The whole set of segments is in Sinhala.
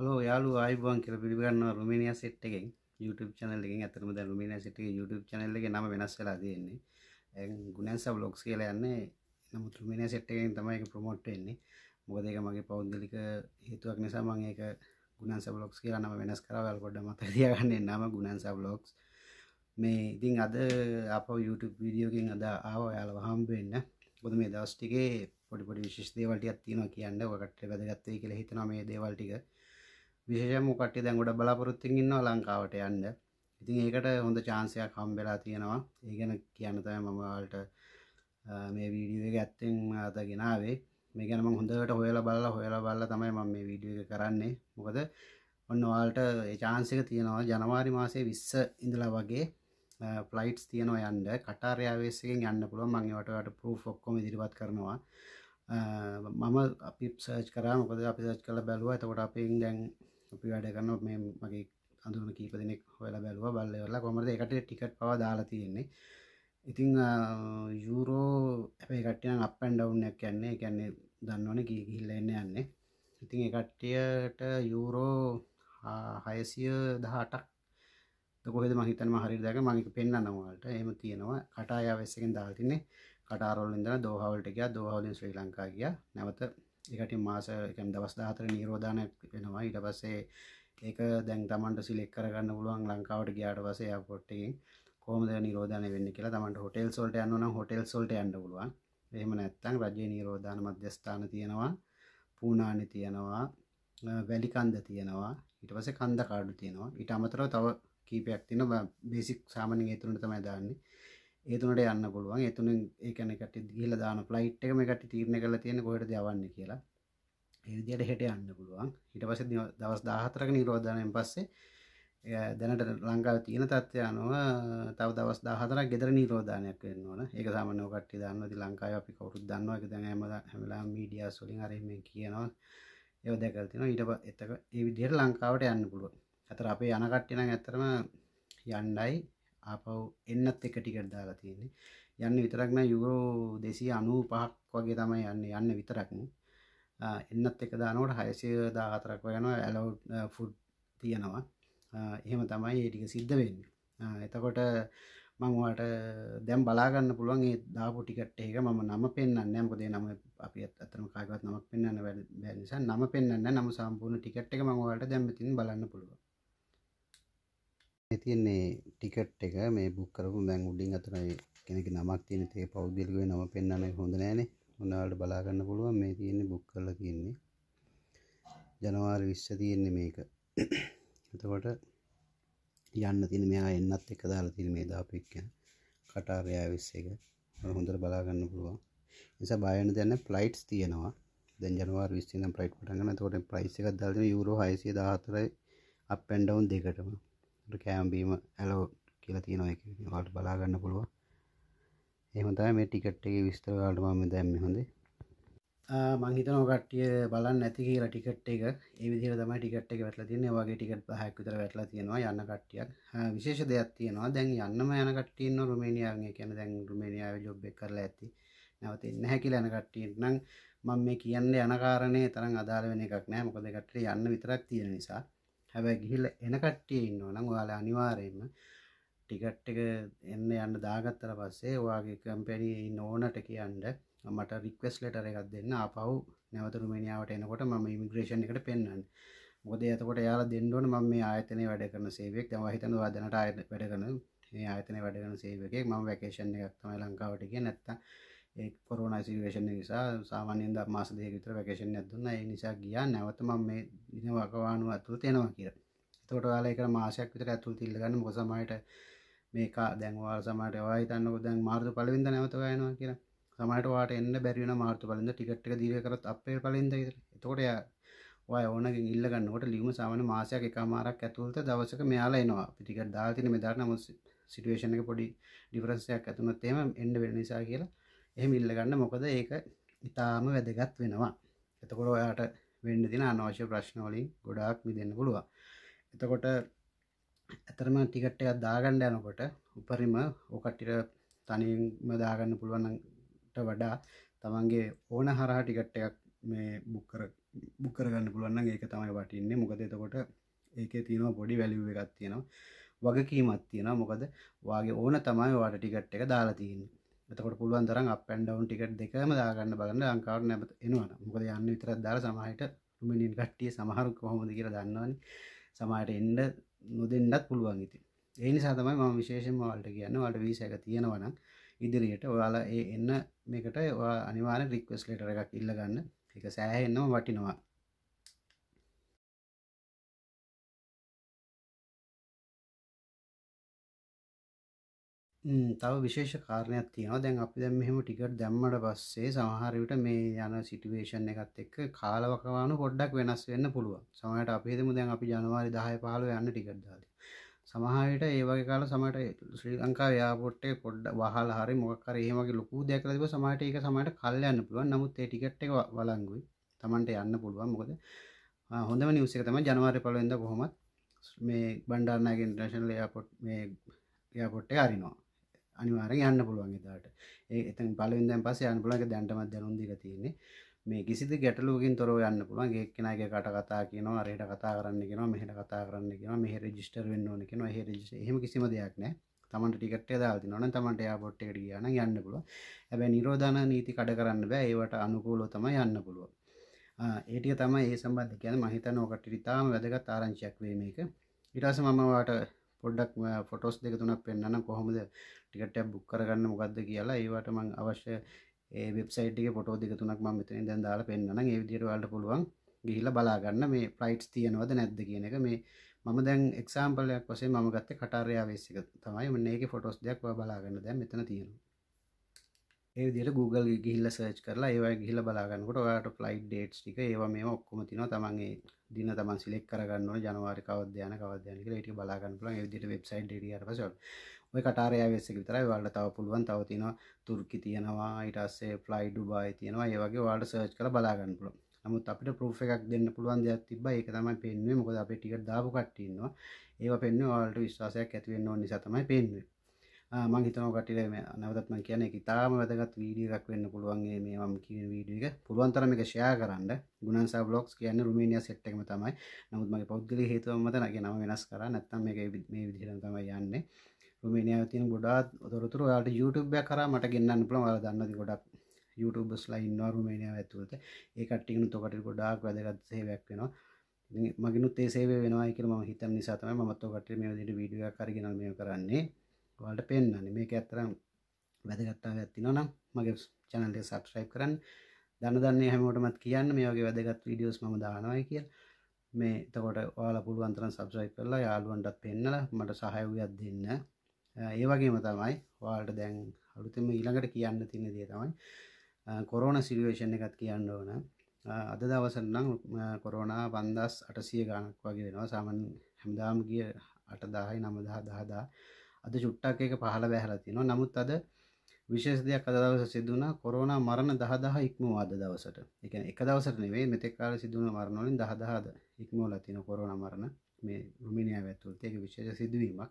හලෝ යාලු අයිබුවන් කියලා පිළිගන්නවා රුමේනියා සෙට් එකෙන් YouTube channel එකෙන් අතරම දැන් රුමේනියා සෙට් එකේ YouTube channel එකේ නම වෙනස් වෙලා තියෙන්නේ. ගුණන්සා vlogs කියලා යන්නේ. නමුත් රුමේනියා සෙට් එකෙන් තමයි ඒක promote වෙන්නේ. මොකද ඒක මගේ පෞද්ගලික හේතුවක් නිසා මම ඒක ගුණන්සා vlogs කියලා නම වෙනස් කරා. ඔයාලා පොඩ්ඩක් මතක තියාගන්න නම ගුණන්සා vlogs. මේ ඉතින් අද අපව YouTube video එකෙන් අද ආවා ඔයාලා හම්බ වෙන්න. මොකද මේ දවස් ටිකේ පොඩි පොඩි විශේෂ දේවල් ටිකක් තියෙනවා කියන්න. ඔයකට වැදගත් වෙයි කියලා හිතනවා මේ දේවල් ටික. විශේෂම කට්ටිය දැන් ගොඩ බලාපොරොත්තුෙන් ඉන්නවා ලංකාවට යන්න. ඉතින් ඒකට හොඳ chance එකක් හම්බෙලා තියෙනවා. ඒ ගැන කියන්න තමයි මම ඔයාලට මේ වීඩියෝ එක ඇත්තෙන් අද ගෙනාවේ. මේ ගැන මම හොඳට හොයලා බලලා හොයලා බලලා තමයි මම මේ වීඩියෝ එක කරන්නේ. මොකද ඔන්න ඔයාලට ඒ chance එක තියෙනවා ජනවාරි මාසේ 20 ඉඳලා වගේ ෆ්ලයිට්ස් තියෙනවා යන්න කටාර් එයාවේස් එකෙන් යන්න පුළුවන් මම ඒවට ඔයාලට proof ඔක්කොම ඉදිරිපත් කරනවා. මම අපි සර්ච් කරා මොකද අපි සර්ච් කරලා බැලුවා එතකොට අපෙන් දැන් අපි වැඩ කරන මේ මගේ අඳුරන කීප දෙනෙක් හොලා බැලුව බල්ලවෙලා කොමද එකට ටිකට් පව දාලා තියෙන්නේ ඉතිං යුරෝ ඇැයි කටයන අපන් ඩවන්නක් කියන්නේ කැන්නේ දන්නවන ගිහිල්ල එන්න යන්නේ ඉතිං එකට්ටියට යුරෝ හයසිය දහටක් කොහෙද මහිතන හරි දැක මඟක පෙන්න්නනවාට එම තියෙනවා කටායා වෙස්සකෙන් දාතින්නේ කටාරොල්ලින්දන දෝහවලට ගිය දෝහවලින් ශ්‍රී ලංකා ගිය නැවත එකට මාස එකම් දවස් දාතර නිරෝධාන වෙනවා ඊට පස්සේ ඒක දැන් තමන්ට සිලෙක් කරගන්න පුළුවන් ලංකාවට ගියාට පස්සේ එයාපෝට්ටකින් කොහොමද නිරෝධානය වෙන්න කියලා තමන්ට හොටෙල් සොල්ට යන්න නම් හොටෙල් සොල්ට යන්න පුළුවන් එහෙම නැත්නම් රජයේ නිරෝධාන මධ්‍යස්ථාන තියෙනවා පූනානි තියෙනවා වැලි කන්ද තියෙනවා ඊට පස්සේ කන්ද කාඩු තියෙනවා ඊට අමතරව තව කීපයක් තියෙනවා බේසික් සාමාන්‍යයෙන් ඒ තුනට තමයි දාන්නේ ඒතුනට යන්න පුළුවන් එතුනින් ඒකනකට ගිල දාන ෆ්ලයිට් එක මේකට තීරණ කරලා තියෙන කොහෙටද යවන්නේ කියලා ඒ විදිහට හෙට යන්න පුළුවන් ඊට පස්සේ දවස් 14ක නිරෝධනයෙන් පස්සේ දැනට ලංකාවේ තියෙන තත්ත්වය අනුව තව දවස් 14ක් ගෙදර නිරෝධානයක් වෙන්න ඕන. ඒක සාමාන්‍ය ඔය කට්ටිය දන්නවා. ඉතින් ලංකාවේ අපි කවුරුත් දන්නවා. ඒක දැන් හැම හැම වෙලාවෙම මීඩියාස් වලින් හරි මේ කියනවා. ඒව දැකලා තියෙනවා. ඊට එතක ඒ විදිහට ලංකාවට යන්න පුළුවන්. අතර අපේ යන කට්ටිය නම් ඇත්තටම යන්නයි ආපව් එන්නත් එක ටිකට දාලා තියෙන්නේ යන්න විතරක් නෑ යුරෝ 295ක් වගේ තමයි යන්නේ යන්න විතරක් එන්නත් එක දානකොට 614ක් වගේ යනවා allowed food තියෙනවා එහෙම තමයි ඒ ටික සිද්ධ වෙන්නේ එතකොට මම ඔයාලට දැන් බලා ගන්න පුළුවන් ඒ දාපු ටිකට් එක මම නම පෙන්වන්නේ නැහැ මොකද ඒ නම අපි අතනම කාගවත් නමක් පෙන්වන්න බැරි නිසා නම පෙන්වන්නේ නැහැ නම සම්පූර්ණ ටිකට් එක මම ඔයාලට දැන් මෙතනින් බලන්න පුළුවන් තියන්නේ ටිකට් එක මේ බුක් කරපු දැන් උඩින් අතරයි කෙනෙක් නමක් තියෙන තේ පෞද්ගලිකව නම පෙන්වන්න හොඳ නෑනේ මොනවාට බලා ගන්න පුළුවන් මේ තියෙන්නේ බුක් කරලා තියෙන්නේ ජනවාරි 20 තියෙන්නේ මේක එතකොට යන්න තියෙන මෙයා එන්නත් එක දාලා තියෙන මේ දාපෙක් යන කටාරය 21 හොඳට බලා ගන්න පුළුවන් නිසා බය වෙන දෙයක් නෑ ෆ්ලයිට්ස් තියෙනවා දැන් ජනවාරි 20 ඉඳන් ෆ්ලයිට් පටන් ගන්න එතකොට ප්‍රයිස් එකක් දාලා තියෙනවා යුරෝ 614 අප් ඇන්ඩ් ඩවුන් දෙකටම කෑම්බීම ඇලෝ කියලා තියෙන එක වාට බලාගන්න පුළුවන් එහමතයි මේ ටිකට් එක විස්තරවාට මම දැම්ම හොඳ මංහිතන කට්ටිය බලන්න නැති කියලා ටිකට් එක ඒ විදිර තම ටිකට් එක වැටලා තියෙන වගේ ටිකට් හයක්විතර වැටලා තියෙනවා යන්න කට්ටියක් විශේෂ දෙයක් තියෙනවා දැන් යන්නම යන කට්ටියන්න රුමේනියාගේ කියන දැන් රුමේනියාව ජොබ්බෙක් කරලා ඇති නැවතින්න හැකිල යන කට්ටියට නම් මම මේ කියන්නේ යනකාරණය තරම් අදාළ වෙන එකක් නෑ මොකද කට්ටිය යන්න විතරක් තියෙන නිසා හැබැයි ගිහිල්ලා එන කට්ටිය ඉන්නවා නම් ඔයාලා අනිවාර්යයෙන්ම ටිකට් එක එන්න යන්න දාගත්තට පස්සේ ඔයාගේ කම්පැනියේ ඉන්න ඕනට කියන්න මට රික්වෙස්ට් ලෙටර් එකක් දෙන්න ආපහු නැවත රුමේනියාවට එනකොට මම ඉමිග්‍රේෂන් එකට පෙන්වන්න. මොකද එතකොට එයාලා දෙන්න ඕන මම මේ ආයතනයේ වැඩ කරන සේවයක්. දැන් ඔයා හිතනවා දැනට ආයතන වැඩ කරන මේ ආයතනයේ වැඩ කරන සේවකයෙක් මම වැකේෂන් එකක් තමයි ලංකාවට ගියේ නැත්තම් ඒ කොරෝන සිවේෂණ නිසා සාමාන්‍යෙන් ද මාස දෙක විතර වැකේෂන් එකක් දුන්නා ඒ නිසා ගියා නැවත මම මේ දින වකවානුව ඇතුළත එනවා කියලා. එතකොට ඔයාලා ඒකට මාසයක් විතර ඇතුළත ඉල්ල ගන්න මොකද සමහරට මේක දැන් ඔයාලා සමහරට ඔයා හිතන්නකෝ දැන් මාර්තු පළවෙනිදා නැවත ඔයා එනවා කියලා. සමහරට ඔයාට එන්න බැරි වෙන මාර්තු පළවෙනිදා ටිකට් එක දීලා කරත් අප්‍රේල් පළවෙනිදා විතර. එතකොට එයා ඔය ඕනගෙන් ඉල්ල ගන්නකොට ලියුම සාමාන්‍ය මාසයක් එකමාරක් ඇතුළත දවසක මෙයාලා එනවා. අපි ටිකට් දාලා තියෙන මෙදාට නම් සිටුේෂන් එක පොඩි ඩිෆරන්ස් එකක් ඇතුණත් එහෙම එන්න වෙන නිසා කියලා එහෙම ඉල්ලගන්න මොකද ඒක ඉතාම වැදගත් වෙනවා එතකොට ඔයාට වෙන්න දින අනවශ්‍ය ප්‍රශ්න වලින් ගොඩාක් මිදෙන්න පුළුවන් එතකොට ඇතරම ටිකට් එකක් දාගන්න යනකොට උපරිම ඔකට්ටිට තනින්ම දාගන්න පුළුවන්ට වඩා තමන්ගේ ඕන හරහා ටිකට් එකක් මේ බුක්කර බුක්කරගන්න පුළුවන් ඒක තමයි වටින්නේ මොකද එතකොට ඒකේ තියෙනවා පොඩි වැලිව් එකක් තියෙනවා වගකීමක් තියෙනවා මොකද වාගේ ඕන තමයි වාට ටිකට් එක දාලා තියෙන්නේ එතකොට පුළුවන් තරම් අප් ඇන්ඩ් ඩවුන් ටිකට් දෙකම දාගන්න බලන්න ලංකාවට නැවත එනවා මොකද යන්න විතරක් දාලා සමහරට රුමේනියන් කට්ටිය සමහරු කොහොමද කියලා දන්නවනේ සමහරට එන්න නොදෙන්නත් පුළුවන් ඉතින් ඒ නිසා තමයි මම විශේෂයෙන්ම ඔයාලට කියන්නේ ඔයාලට වීසා එක තියෙනවා නම් ඉදිරියට ඔයාලා ඒ එන්න මේකට ඔයා අනිවාර්යෙන් රික්වෙස්ට් ලෙටර් එකක් ඉල්ල ගන්න ඒක සෑහෙන්නම වටිනවා තව විශේෂ කාරණයක් තියෙනවා දැන් අපි දැන් මෙහෙම ටිකට් දැම්මට පස්සේ සමහර විට මේ යන සිටුේෂන් එකත් එක්ක කාලවකවානු පොඩ්ඩක් වෙනස් වෙන්න පුළුවන්. සමහරට අපි හිතමු දැන් අපි ජනවාරි 10 15 යන්න ටිකට් දාලා. සමහර විට ඒ වගේ කාල සමහරට ශ්‍රී ලංකාවේ එයාපෝට් එකේ පොඩ්ඩ වහලා හරි මොකක් හරි එහෙම වගේ ලොකු දෙයක් කරලා තිබ්බ සමහරට ඒක සමහරට කල් යන්න පුළුවන්. නමුත් ඒ ටිකට් එක වළංගුයි. Tamanට යන්න පුළුවන්. මොකද හොඳම නිවුස් එක තමයි ජනවාරි 15 වෙනිදා කොහොමත් මේ බණ්ඩාරනායක ඉන්ටර්නැෂනල් එයාපෝට් මේ එයාපෝට් එක අරිනවා. අනිවාරෙන් යන්න පුළුවන් එදාට ඒ එතන් පලවෙදන් පස යන්න පුළන්ක දැන්ටමත් දැනුන්දික තියෙන්නේ මේ කිසිද ගැටලුවකින් තොරව යන්න පුළුවන් ඒ කෙනගේ කට කතා කියනවා අරයට කතා කරන්න කියෙන මෙහට කතා කරන්න කියෙන මෙහ රජිස්ටර් වෙන්න ඕන කියෙන හ හෙම කිසිම දෙයක් නෑ තමට ටිකට දාති නොන තමට යාපොට් එකට කියන යන්න පුළුව ඇබැ නිරෝධන නීති කඩ කරන්න බෑ ඒවට අනුකූලෝ තම යන්න පුළුව ඒටිය තම ඒ සම්බන්ධ කියන මහිතන ඕකටිරිතාම වැදගත් ආරංචයක් වීම එක ඉටස මමවාට පොඩ්ඩක් ෆොටෝස් දෙක තුනක් පෙන්න්න කොහොමද ටිකටයක් බුක් කරගන්න මොකක්ද කියලා ඒවට මං අවශ්‍ය ඒ වෙබ්සයිට් එකේ ෆොටෝ දෙක තුනක් මම මෙතනින් දැන් දාලා පෙන්නනනම් ඒ විදිහට ඔයාලට පුළුවන් ගිහිල්ලා බලා ගන්න මේ ෆ්ලයිට්ස් තියෙනවද නැද්ද කියන එක මේ මම දැන් එක්සාම්පලයක් වශයෙන් මම ගත්තේ කටාරයා වේස් එක තමයි මෙන්න ඒකේ ෆොටෝස් දෙයක් ඔයා බලා ගන්න දැන් මෙතන තියෙනවා ඒදිට Google ගිහිල්ල සර්ච් කරලා ඒවා ගිහිල බලාගන්නකට ඔයාට ෆ්ලයි් ඩේට්ස් ටික ඒවා මේ ඔක්කොම තින තමන්ගේ දින තමන් සිලෙක් කරගන්න ජනවාරි කවද්‍යන කවද්‍යනක ට බලාගන්නල විදිට වෙබ්සයි් ඩියට පස ඔය කටාරය වෙස්සක විතර වල්ට තව පුළුවන් තව තින තුර්කි තියෙනවා ඉටස්සේ ෆ්ලයි් ඩුබයි තියෙනවා ඒවගේ වාට සර්ච් කර බලාගන්න පුළ නමුත් අපිට ප්‍රෝෆ එකක් දෙන්න පුළුවන් දෙයක් තිබ ඒක තමයි පෙන්න්නේ මොකද අප ටිකට දාපු කට්ටන්නවා ඒව පෙන්න්න වාලට විශ්වාසයක් ඇතිවෙන්නවා නිසා තමයි පෙන්න්නේ මං හිතනවා කටියට නැවතත් මම කියන්නේ ඒක ඉතාම වැදගත් වීඩියෝ එකක් වෙන්න පුළුවන් මේ මම කියන වීඩියෝ එක පුළුවන් තරම් මේක ෂෙයා කරන්න ගුණන්සා බ්ලොග්ස් කියන්නේ රුමේනියා සෙට් එකම තමයි නමුත් මගේ පෞද්ගලික හේතුව මත නැගේ නම වෙනස් කරා නැත්නම් මේක මේ විදිහටම තමයි යන්නේ රුමේනියාවේ තියෙන ගොඩාක් තොරතුරු ඔයාලට YouTube එක කරා මට ගෙන්නන්න පුළුවන් ඔයාලා දන්නවද ගොඩක් YouTubeස්ලා ඉන්නවා රුමේනියාව ඇතුළත ඒ කට්ටියනොත් ඔකට ගොඩාක් වැදගත් සේවයක් වෙනවා මගිනුත් ඒ සේවය වෙනවා කියලා මම හිතන නිසා තමයි මමත් ඔකට මේ විදිහට වීඩියෝ එකක් අරගෙන මේ කරන්නේ වලට පෙන්න්නන්නේ මේක ඇත්තරම් වැදගත්තාව ඇත්තින නම් මගේ චැනල්ය සබස්්‍රයිප් කරන්න දන්න දන්නේ හැමෝටමත් කියන්න මේ වගේ වැදගත් වීඩියෝස් ම දානවයි කිය මේ තකොට වාල පුළුවන්තරන් සබස්්‍රයිප් කරලා යාළුවන්ටත් පෙන්නල මට සහයවයක් දෙන්න ඒ වගේම තමයි වාලට දැන් අලුතෙම ඊළඟට කියන්න තින්න දේ තමයි කොරෝන සිලුවේෂණ එකත් කියන්න ඕන අද දවසන්නම් කොරෝනා පන්දස් අටසිය ගානක් වගේ වෙනවා සාමන් හැමදාම් ගිය අටදාහයි නමදා දහදා අද චුට්ටක් එක පහළ බැහැලා තියෙනවා. නමුත් අද විශේෂ දෙයක් අද දවසේ සිදු වුණා. කොරෝනා මරණ 10000 ඉක්මුවා අද දවසට. ඒ කියන්නේ එක දවසට නෙවෙයි මෙතෙක් කාලේ සිදු වුණ මරණ වලින් 10000ද ඉක්මවලා තියෙනවා කොරෝනා මරණ. මේ රුමේනියාව ඇතුළත ඒක විශේෂ සිදුවීමක්.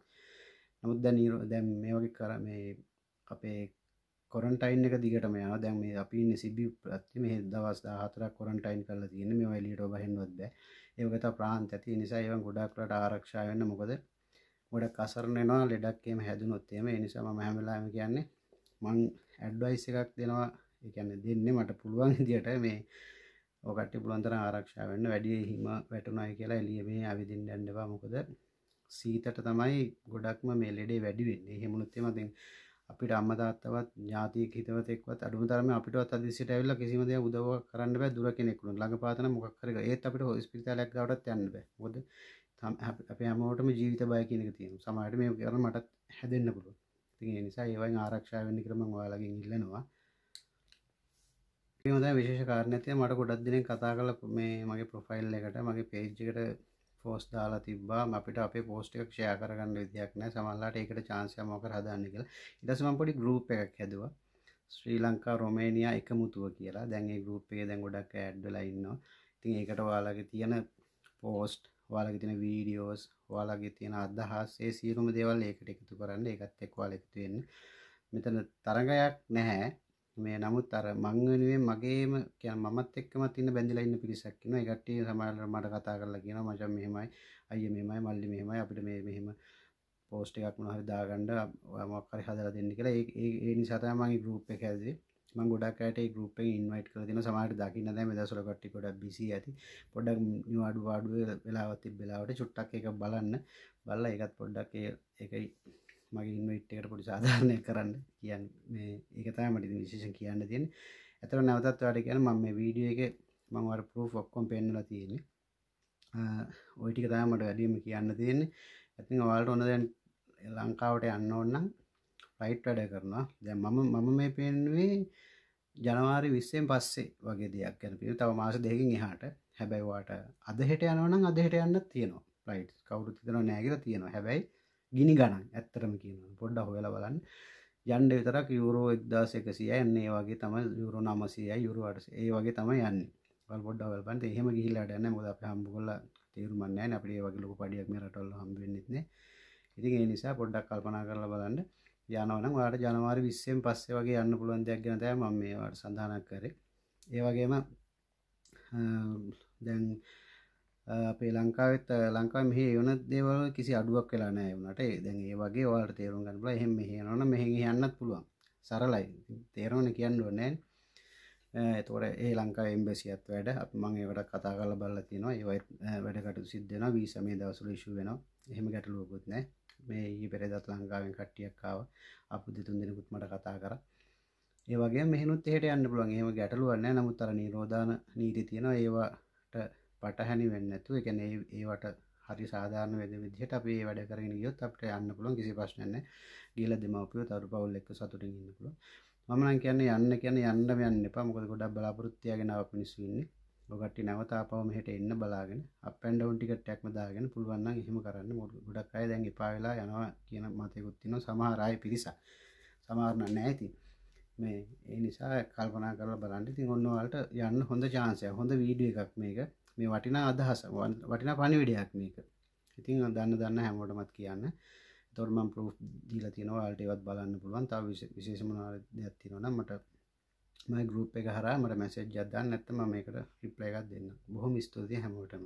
නමුත් දැන් දැන් මේ වගේ කර මේ අපේ කොරන්ටයින් එක දිගටම යනවා. දැන් මේ අපි ඉන්නේ සිබි ප්‍රති මේ දවස් 14ක් කොරන්ටයින් කරලා තියෙන්නේ. මේවා එළියට ඔබ හෙන්නවත් බෑ. ඒ වගේ තව ප්‍රාන්ත ඇති නිසා ඒවා ගොඩාක් රට ආරක්ෂා වෙන්න මොකද ගොඩක් අසරණ වෙනවා ලෙඩක් එහෙම හැදුනොත් එහෙම ඒ නිසා මම හැම වෙලාවෙම කියන්නේ මං ඇඩ්වයිස් එකක් දෙනවා ඒ කියන්නේ දෙන්නේ මට පුළුවන් විදියට මේ ඔකට පුළුවන් තරම් ආරක්ෂා වෙන්න වැඩි හිම වැටුණායි කියලා එළිය මේ ඇවිදින්න යන්න එපා මොකද සීතට තමයි ගොඩක්ම මේ ලෙඩේ වැඩි වෙන්නේ එහෙම වුණොත් එහෙම දැන් අපිට අම්ම තාත්තවත් ඥාතියෙක් හිතවත් එක්කවත් අඩුම තරමේ අපිටවත් අදිසියට ඇවිල්ලා කිසිම දෙයක් උදව්වක් කරන්න බෑ දුර කෙනෙක් උනොත් ළඟපාතන මොකක් හරි ඒත් අපිට හොස්පිටාලයක් ගාවටත් යන්න බෑ මොකද අපේ හැමෝටම ජීවිත බය කියනක තියෙන සමහට මේ කරන මටත් හැදෙන්න්න පුළුව ති නිසා ඒවයි ආරක්ෂාවන්න කරම වාලගින් ඉල්ලනවා හොඳ විශේෂ කාරණයතිය මට ගොඩක් දින කතා කල මේ මගේ ප්‍රොෆයිල් එකට මගේ පේජ්ජකට ෆෝස් දාලා තිබා අපිට අපේ පෝස්ටයක් ෂය කරගන්න විදියක් නෑ සමල්ලාට ඒකට චාන්සය මොක හදාන්න කියලා ඉටසමම් පොඩි ගරුප් එකක් හැදවා ශ්‍රී ලංකා රොමේනියා එකමුතුව කියලා දැන්ගේ ගරුප්ේ දැන් ගොඩක් ඇඩ්ඩලයින්නවා ඉතින් ඒකට වාලගේ තියෙන පෝස්ට් ඔයාලගේ තියෙන වීඩියෝස් ඔයාලගේ තියෙන අදහස් ඒ සියලුම දේවල් ඒකට එකතු කරන්න ඒකත් එක්ක ඔයාලා එකතු වෙන්න මෙතන තරඟයක් නැහැ මේ නමුත් අර මං වෙනුවෙන් මගේම කියන්නේ මමත් එක්කම තින්න බැඳිලා ඉන්න පිරිසක් ඉන්නවා. ඒ කට්ටිය සමහරවිට මට කතා කරලා කියනවා මචං මෙහෙමයි, අයියේ මෙහෙමයි, මල්ලි මෙහෙමයි අපිට මේ මෙහෙම පෝස්ට් එකක් මොනවා හරි දාගන්න ඔයා මොකක් හරි හදලා දෙන්න කියලා. ඒ ඒ නිසා තමයි මම මේ ගෲප් එක හැදුවේ. ම ගොඩක්ට ගුප ඉන්වයිට කරතින සමට දකින්න දැ දසල කට්ටි කොට බිසි ඇති පොඩක් නිවාඩු වාඩුව වෙලාවත්ති බෙලාවට චුට්ටක් එක බලන්න බල්ල එකත් පොඩ්ඩක් එකයි මගේ ඉන්වයිට්කට පොඩි සාධාරණය කරන්න කියන්න ඒකතයි මටි විශේෂන් කියන්න තියෙන ඇතර නැවතත් වැඩ කියන මම වීඩිය එක මංවර පරූ් ඔක්කොම් පෙන්නලා තියෙන ඔයිටික තමට වැඩීම කියන්න තියෙන්නේ ඇතින් ඔවාල්ට ඔන්න දැන් ලංකාවට යන්න ඔන්නම් රයිට් වැඩ කරනවා දැ මම මම මේ පෙන්ුවේ ජනවාරි විස්සයෙන් පස්සේ වගේ දෙයක් ගැන පිළ තව මාස දෙකින් එහාට හැබැයිවාට අදහෙට යනවනම් අදහෙට යන්න තියෙනවා රයිට් කවුරු තිතන නෑගල තියෙනවා හැබැයි ගිනි ගණන් ඇත්තරම කියන පොඩ්ඩ හොයල බලන්න යන්ඩ විතරක් යුරෝ එක්දස එකසිය යන්නේ වගේ තම යුරු නමසයයි යුරුවට ඒ වගේ තම යන්න පොඩ්ඩවල් පන්ට එහෙම ගිහිල්ලට යන්න මොද අප හම්බගොල්ල තේරුමන්නෑ අපේ වගේ ලොක පඩියක් මේ රටොල්ල හම්බෙන්න්නෙත්න ඉතින් ඒ නිසා පොඩ්ඩක් කල්පනා කරලා බලන්න යනවනම් ඔයාට ජනවාරි 20න් පස්සේ වගේ යන්න පුළුවන් දෙයක් ගැන තමයි මම මේ ඔයාලට සඳහනක් කරේ. ඒ වගේම දැන් අපේ ලංකාවෙත් ලංකාවේ මෙහි එවන දේවල් කිසි අඩුවක් වෙලා නැහැ වුණාට ඒ දැන් ඒ වගේ ඔයාලට තේරුම් ගන්න පුළුවන්. එහෙන් මෙහි යනවනම් මෙහෙන් යන්නත් පුළුවන්. සරලයි. තේරෙන්නේ කියන්න ඕනේ නැහැ. එතකොට ඒ ලංකාවේ එම්බැසියත් වැඩ අපි මම ඒකට කතා කරලා බලලා තියෙනවා. ඒවයි වැඩ කටයුතු සිද්ධ වෙනවා. වීසා මේ දවස්වල ඉෂු වෙනවා. එහෙම ගැටලුවකුත් නෑ මේ ඊ පෙරදත් ලංකාවෙන් කට්ටියක්කාව අපපු දෙතුන් දෙෙනකුත් මට කතා කර ඒවගේ මෙහනුත් එහට යන්න පුළුවන් ඒම ගැටලුවන්න නමුත් අර නිරෝධන නීති තියෙන ඒවාට පටහැනි වෙන්නතු එකන ඒවට හරි සාධාන වෙද විදිහට අපේ වැඩ කරගෙන ගියොත් අපට යන්න පුළුවන් කිසි ප්‍රශ්නන්න ගිල දෙමවපිය තරු පවුල් එක්ක සතුටින් ඉන්න පුළුවන් මමනන් කියන්නේ යන්න කියන යන්න යන්න එපා මොකද ගොඩක් බලාපොරොත්තියගෙනාව පිනිස්සුන්නේ ඔගට්ටි නැවත ආපහු මෙහෙට එන්න බලාගෙන අප් ඇන්ඩ් ඩවුන් ටිකට් එකක්ම දාගෙන පුළුවන් නම් එහෙම කරන්න ගොඩක් අය දැන් එපා වෙලා යනවා කියන මතයකුත් තියෙනවා සමහර අය පිරිසක් සමහර නැහැ ඉතින් මේ ඒ නිසා කල්පනා කරලා බලන්න ඉතින් ඔන්න ඔයාලට යන්න හොඳ chance එක හොඳ වීඩියෝ එකක් මේක මේ වටිනා අදහස වටිනා පණිවිඩයක් මේක ඉතින් දන්න දන්න හැමෝටමත් කියන්න තොරමම් ප්‍රෝ් දීලා තියෙනවා අල්ට ඒවත් බලන්න පුළුවන් තාව විශේෂමනාරයක් තියෙනවා නම් මට මයි ගරුප් එක හරා මට මැසේජ් අදන්න නැත්තම මේකට රිප්ලය එකක් දෙන්න බොහොම ස්තුතියි හැමෝටම